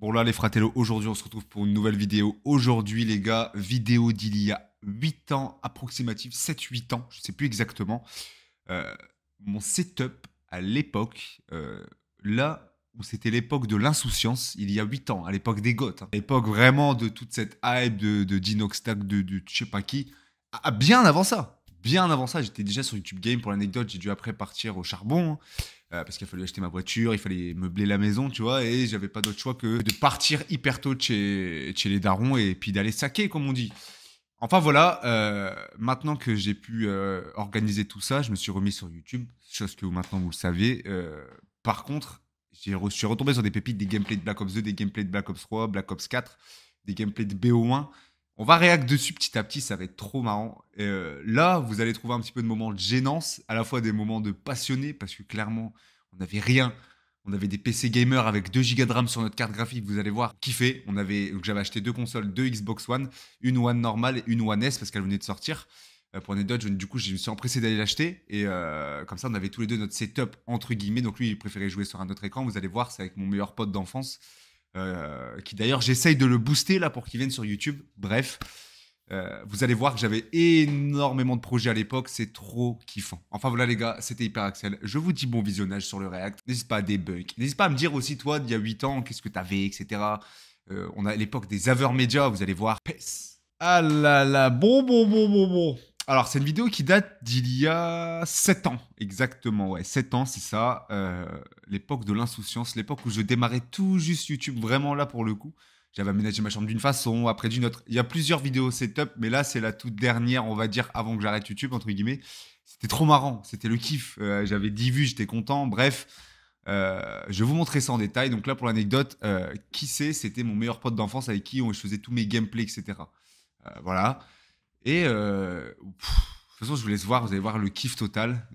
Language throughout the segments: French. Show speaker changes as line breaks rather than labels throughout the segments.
Bon là les fratello, aujourd'hui on se retrouve pour une nouvelle vidéo. Aujourd'hui les gars, vidéo d'il y a 8 ans approximatif, 7-8 ans, je sais plus exactement. Euh, mon setup à l'époque, euh, là où c'était l'époque de l'insouciance, il y a 8 ans, à l'époque des Goths, hein. l'époque vraiment de toute cette hype de, de de, de je sais pas qui, bien avant ça, bien avant ça, j'étais déjà sur YouTube Game pour l'anecdote, j'ai dû après partir au charbon. Hein. Euh, parce qu'il fallait acheter ma voiture, il fallait meubler la maison, tu vois, et j'avais pas d'autre choix que de partir hyper tôt chez, les darons et puis d'aller saquer, comme on dit. Enfin voilà, euh, maintenant que j'ai pu euh, organiser tout ça, je me suis remis sur YouTube, chose que maintenant vous le savez. par contre, j'ai je suis retombé sur des pépites, des gameplays de Black Ops 2, des gameplays de Black Ops 3, Black Ops 4, des gameplays de BO1. On va réagir dessus petit à petit, ça va être trop marrant. Et euh, là, vous allez trouver un petit peu de moments de gênance, à la fois des moments de passionné, parce que clairement, on n'avait rien. On avait des PC gamers avec 2 Go de RAM sur notre carte graphique, vous allez voir, kiffé. On avait, j'avais acheté deux consoles, deux Xbox One, une One normale et une One S parce qu'elle venait de sortir. Euh, pour anecdote, du coup, je me suis empressé d'aller l'acheter et euh, comme ça, on avait tous les deux notre setup entre guillemets. Donc lui, il préférait jouer sur un autre écran. Vous allez voir, c'est avec mon meilleur pote d'enfance. Euh, qui d'ailleurs j'essaye de le booster là pour qu'il vienne sur YouTube. Bref, euh, vous allez voir que j'avais énormément de projets à l'époque, c'est trop kiffant. Enfin voilà les gars, c'était Hyper Axel. Je vous dis bon visionnage sur le React. N'hésite pas à bugs. N'hésite pas à me dire aussi toi d'il y a 8 ans, qu'est-ce que t'avais, etc. Euh, on a l'époque des aveurs médias vous allez voir. Ah là là, bon, bon, bon, bon, bon. Alors, c'est une vidéo qui date d'il y a 7 ans, exactement. Ouais, 7 ans, c'est ça. Euh, l'époque de l'insouciance, l'époque où je démarrais tout juste YouTube, vraiment là pour le coup. J'avais aménagé ma chambre d'une façon, après d'une autre. Il y a plusieurs vidéos setup, mais là, c'est la toute dernière, on va dire, avant que j'arrête YouTube, entre guillemets. C'était trop marrant, c'était le kiff. Euh, j'avais 10 vues, j'étais content. Bref, euh, je vais vous montrer ça en détail. Donc là, pour l'anecdote, qui sait, C'était mon meilleur pote d'enfance avec qui je faisais tous mes gameplays, etc. voilà. Et euh, de toute façon, je vous laisse voir, vous allez voir le kiff total.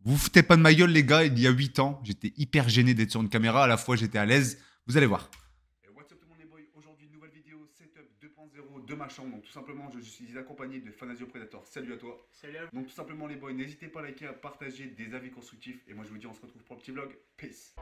Vous foutez pas de ma gueule, les gars, il y a 8 ans, j'étais hyper gêné d'être sur une caméra, à la fois j'étais à l'aise. Vous allez voir. What's up tout le monde les boys, aujourd'hui nouvelle vidéo setup 2.0 de ma chambre. Donc tout simplement, je suis accompagné de Fanasio Predator. Salut à toi. Salut à Donc tout simplement les boys, n'hésitez pas à liker, à partager des avis constructifs. Et moi je vous dis, on se retrouve pour un petit vlog. Peace.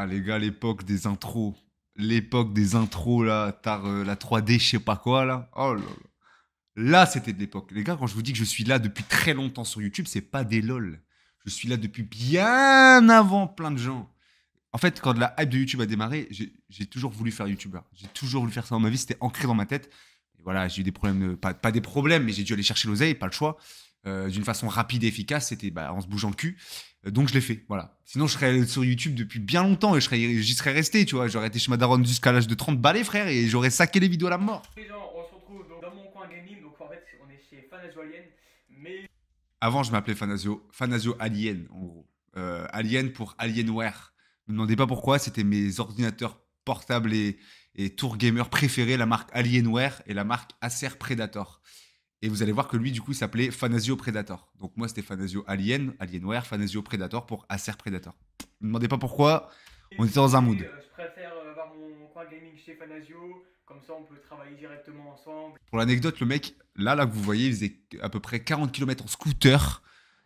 Ah les gars, l'époque des intros. L'époque des intros, là, euh, la 3D, je sais pas quoi, là. Oh là c'était de l'époque. Les gars, quand je vous dis que je suis là depuis très longtemps sur YouTube, c'est pas des lol. Je suis là depuis bien avant plein de gens. En fait, quand la hype de YouTube a démarré, j'ai toujours voulu faire YouTubeur. J'ai toujours voulu faire ça dans ma vie, c'était ancré dans ma tête. voilà, j'ai eu des problèmes, pas, pas des problèmes, mais j'ai dû aller chercher l'oseille, pas le choix. Euh, d'une façon rapide et efficace, c'était bah, en se bougeant le cul. Euh, donc je l'ai fait, voilà. Sinon, je serais sur YouTube depuis bien longtemps et j'y serais, resté, tu vois. J'aurais été chez Madaron jusqu'à l'âge de 30 balais, frère, et j'aurais saqué les vidéos à la mort. Avant, je m'appelais Fanasio, Fanasio Alien, en gros. Euh, Alien pour Alienware. Ne me demandez pas pourquoi, c'était mes ordinateurs portables et, et tour gamer préférés, la marque Alienware et la marque Acer Predator. Et vous allez voir que lui, du coup, s'appelait Fanasio Predator. Donc moi, c'était Fanasio Alien, Alienware, Fanasio Predator pour Acer Predator. Ne me demandez pas pourquoi, on était dans un mood.
Je préfère euh, avoir mon coin gaming chez Fanasio, comme ça on peut travailler directement ensemble.
Pour l'anecdote, le mec, là, là, que vous voyez, il faisait à peu près 40 km en scooter.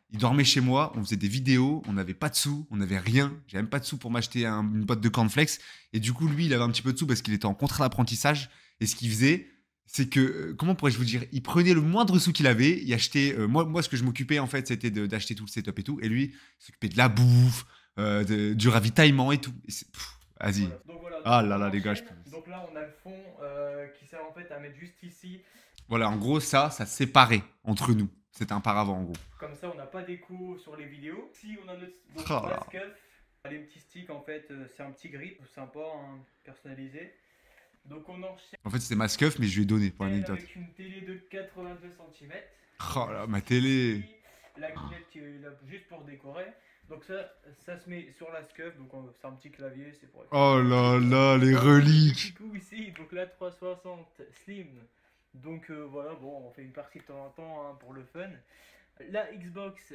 Il dormait chez moi, on faisait des vidéos, on n'avait pas de sous, on n'avait rien. J'avais même pas de sous pour m'acheter une boîte de cornflakes. Et du coup, lui, il avait un petit peu de sous parce qu'il était en contrat d'apprentissage. Et ce qu'il faisait, c'est que, euh, comment pourrais-je vous dire, il prenait le moindre sou qu'il avait, il achetait, euh, moi, moi ce que je m'occupais en fait c'était d'acheter tout le setup et tout, et lui s'occupait de la bouffe, euh, du ravitaillement et tout. Vas-y. ah là là les gars, je
pense. Donc là on a le fond qui sert en fait à mettre juste ici.
Voilà, en gros ça, ça séparait entre nous. C'est un paravent en gros.
Comme ça on n'a pas d'écho sur les vidéos. Si on a notre... Les petits sticks en fait, c'est un petit grip sympa, hein, personnalisé. Donc on enchaîne. En fait, c'était ma scuff, mais je lui ai donné pour l'anecdote. Avec une télé de 82 cm.
Oh là, ma télé
La guillette qui est juste pour décorer. Donc ça, ça se met sur la scuff, donc c'est un petit clavier, c'est pour... Oh
là là, les reliques Du
coup ici, donc la 360 Slim, donc euh, voilà, bon, on fait une partie de temps en temps hein, pour le fun. La Xbox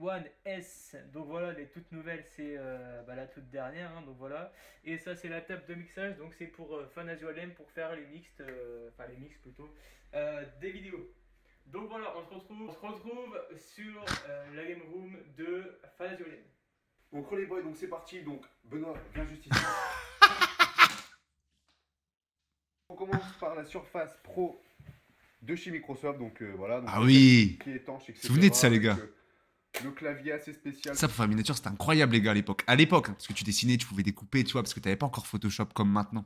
One S. Donc voilà, les toutes nouvelles, c'est euh, bah, la toute dernière. Hein, donc voilà. Et ça, c'est la table de mixage. Donc c'est pour euh, LM pour faire les mixtes, euh, enfin les mix plutôt, euh, des vidéos. Donc voilà, on se retrouve, on se retrouve sur la game room de On Donc les boys, donc c'est parti. Donc Benoît, viens juste ici.
on commence par la Surface Pro de chez Microsoft. Donc voilà. ah oui. Qui est Souvenez de ça, les gars le clavier assez spécial. Ça, pour faire miniature, c'était incroyable, les gars, à l'époque. À l'époque, hein, parce que tu dessinais, tu pouvais découper, tu vois, parce que tu n'avais pas encore Photoshop comme maintenant.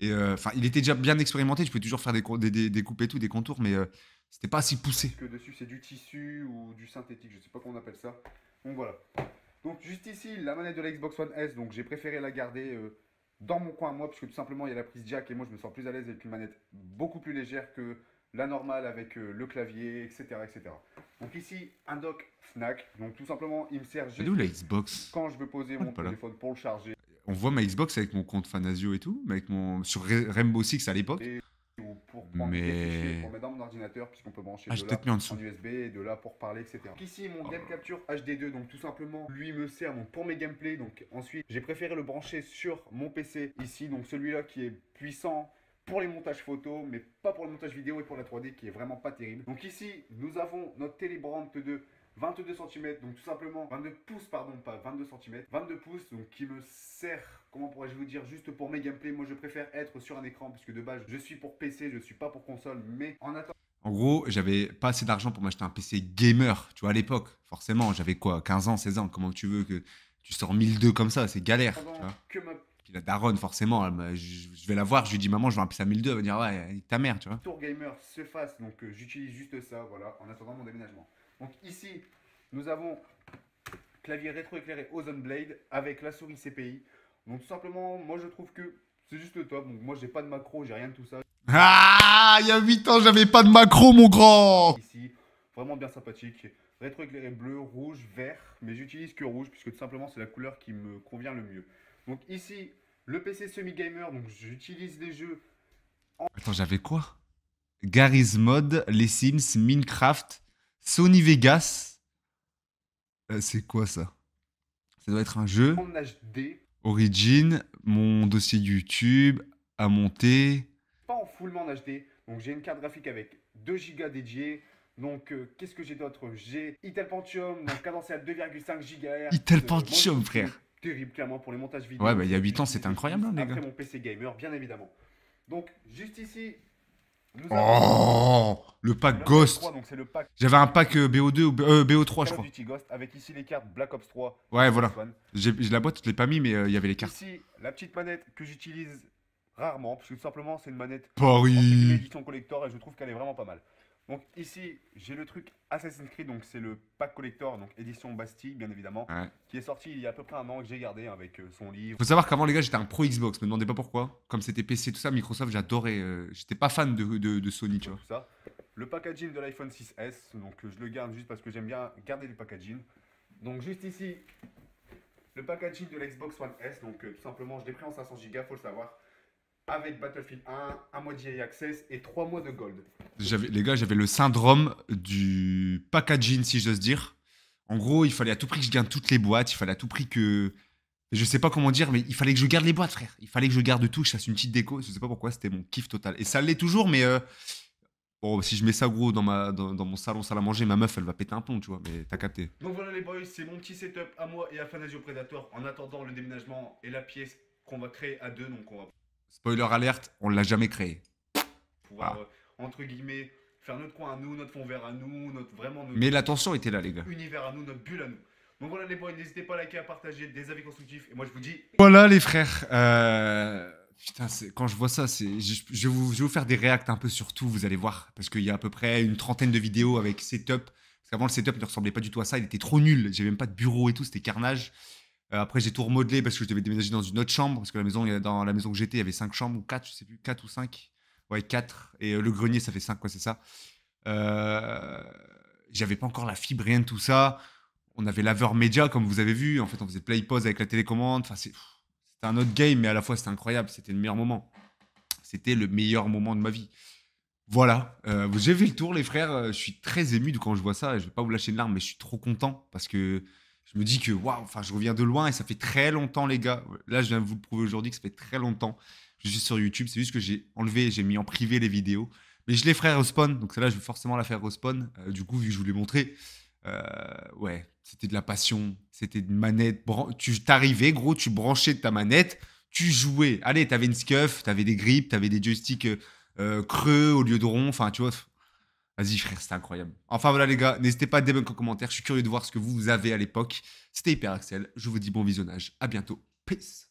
Et euh, enfin, il était déjà bien expérimenté, tu pouvais toujours faire des, découper, et tout, des contours, mais euh, c'était pas si poussé. que dessus, c'est du tissu ou du synthétique, je sais pas comment on appelle ça. Donc voilà. Donc juste ici, la manette de la Xbox One S, donc j'ai préféré la garder euh, dans mon coin moi, parce que tout simplement, il y a la prise jack et moi, je me sens plus à l'aise avec une manette beaucoup plus légère que la normale avec euh, le clavier, etc., etc. Donc ici, un dock Fnac. Donc tout simplement, il me sert juste... D'où la Xbox Quand je veux poser oh, mon téléphone pour le charger. On voit ma Xbox avec mon compte Fanasio et tout, avec mon... sur Rainbow Six à l'époque. mais... pour dans mon ordinateur, puisqu'on peut brancher ah, de en, en, USB et de là pour parler, etc. Donc ici, mon ah. Game Capture HD2, donc tout simplement, lui me sert pour mes gameplays. Donc ensuite, j'ai préféré le brancher sur mon PC ici, donc celui-là qui est puissant, pour les montages photos, mais pas pour le montage vidéo et pour la 3D qui est vraiment pas terrible. Donc ici, nous avons notre Telebrand de 22 cm, donc tout simplement 22 pouces, pardon, pas 22 cm, 22 pouces, donc qui me sert, comment pourrais-je vous dire, juste pour mes gameplays. Moi, je préfère être sur un écran puisque de base, je suis pour PC, je suis pas pour console, mais en attendant. En gros, j'avais pas assez d'argent pour m'acheter un PC gamer, tu vois, à l'époque. Forcément, j'avais quoi, 15 ans, 16 ans, comment tu veux que tu sors 1002 comme ça, c'est galère la daronne, forcément, je, vais la voir, je lui dis maman, je vais un ça 1002. Elle va dire ouais, ta mère, tu vois. Tour Gamer se fasse, donc euh, j'utilise juste ça, voilà, en attendant mon déménagement. Donc ici, nous avons clavier rétroéclairé Ozone Blade avec la souris CPI. Donc tout simplement, moi je trouve que c'est juste le top. Donc moi j'ai pas de macro, j'ai rien de tout ça. Ah, il y a 8 ans, j'avais pas de macro, mon grand Ici, vraiment bien sympathique. Rétroéclairé bleu, rouge, vert, mais j'utilise que rouge puisque tout simplement c'est la couleur qui me convient le mieux. Donc ici, le PC semi-gamer, donc j'utilise les jeux... En... Attends, j'avais quoi Garry's Mod, Les Sims, Minecraft, Sony Vegas. Euh, c'est quoi ça Ça doit être un jeu. En HD. Origin, mon dossier YouTube à monter. Pas en fullment HD. Donc j'ai une carte graphique avec 2 Go dédiés. Donc euh, qu'est-ce que j'ai d'autre J'ai Intel Pentium, donc cadencé à 2,5 GHz. Intel Pentium, frère terrible, clairement, pour les montages vidéo. Ouais, bah, il y a 8 ans, c'était incroyable, hein, les gars. Après mon PC gamer, bien évidemment. Donc, juste ici. Nous oh Le pack Ghost J'avais un pack euh, BO2 ou BO3, euh, je crois. avec ici les cartes Black Ops 3. Ouais, voilà. J'ai la boîte, je ne l'ai pas mis, mais euh, il y avait les cartes. Ici, la petite manette que j'utilise rarement, parce que tout simplement, c'est une manette. Paris collector, et je trouve qu'elle est vraiment pas mal. Donc ici, j'ai le truc Assassin's Creed, donc c'est le pack collector, donc édition Bastille, bien évidemment, qui est sorti il y a à peu près un an que j'ai gardé avec euh, son livre. Faut savoir qu'avant, les gars, j'étais un pro Xbox, me demandez pas pourquoi. Comme c'était PC, tout ça, Microsoft, j'adorais. Euh, j'étais pas fan de, de, Sony, tu vois. Le packaging de l'iPhone 6S, donc euh, je le garde juste parce que j'aime bien garder du packaging. Donc juste ici, le packaging de l'Xbox One S, donc tout simplement, je l'ai pris en 500 Go, faut le savoir avec Battlefield 1, un mois d'EA Access et trois mois de Gold. Les gars, j'avais le syndrome du packaging, si j'ose dire. En gros, il fallait à tout prix que je gagne toutes les boîtes, il fallait à tout prix que. Je sais pas comment dire, mais il fallait que je garde les boîtes, frère. Il fallait que je garde tout, que je fasse une petite déco. Je sais pas pourquoi, c'était mon kiff total. Et ça l'est toujours, mais. Euh, bon, si je mets ça gros dans, ma, dans, mon salon salle à manger, ma meuf, elle va péter un pont, tu vois, mais t'as capté. Donc voilà les boys, c'est mon petit setup à moi et à Fanatio Predator en attendant le déménagement et la pièce qu'on va créer à deux, donc on va spoiler alerte, on ne l'a jamais créé. Pouvoir, euh, entre guillemets, faire notre coin à nous, notre fond vert à nous, vraiment. Notre Mais l'attention était là, les gars. Univers à nous, notre bulle à nous. Donc voilà les boys, n'hésitez pas à liker, à partager des avis constructifs. Et moi je vous dis. Voilà les frères. Euh, putain, quand je vois ça, c'est, je, je, vais vous faire des réacts un peu sur tout, vous allez voir. Parce qu'il y a à peu près une trentaine de vidéos avec setup. Parce qu'avant, le setup ne ressemblait pas du tout à ça. Il était trop nul. J'avais même pas de bureau et tout. C'était carnage. Euh, après, j'ai tout remodelé parce que je devais déménager dans une autre chambre. Parce que la maison, dans la maison que j'étais, il y avait cinq chambres ou quatre je sais plus, quatre ou cinq Ouais, quatre Et euh, le grenier, ça fait cinq quoi, c'est ça. Euh, j'avais pas encore la fibre, rien de tout ça. On avait laveur média, comme vous avez vu. En fait, on faisait play-pause avec la télécommande. Enfin, c'était un autre game, mais à la fois, c'était incroyable. C'était le meilleur moment. C'était le meilleur moment de ma vie. Voilà, vous avez vu le tour, les frères. Je suis très ému de quand je vois ça. Je vais pas vous lâcher une larme, mais je suis trop content parce que je me dis que waouh, enfin, je reviens de loin et ça fait très longtemps, les gars. Là, je viens de vous le prouver aujourd'hui que ça fait très longtemps. Je suis sur YouTube, c'est juste que j'ai enlevé, j'ai mis en privé les vidéos. Mais je les ferai respawn, donc celle-là, je vais forcément la faire respawn. Euh, du coup, vu que je vous l'ai montré, euh, ouais, c'était de la passion, c'était une manette. Tu t'arrivais, gros, tu branchais ta manette, tu jouais. Allez, t'avais une scuff, t'avais des grips, t'avais des joysticks euh, creux au lieu de ronds, enfin, tu vois, Vas-y, frère, c'est incroyable. Enfin voilà, les gars, n'hésitez pas à débunker en commentaire. Je suis curieux de voir ce que vous, avez à l'époque. C'était Hyper Axel. Je vous dis bon visionnage. À bientôt. Peace.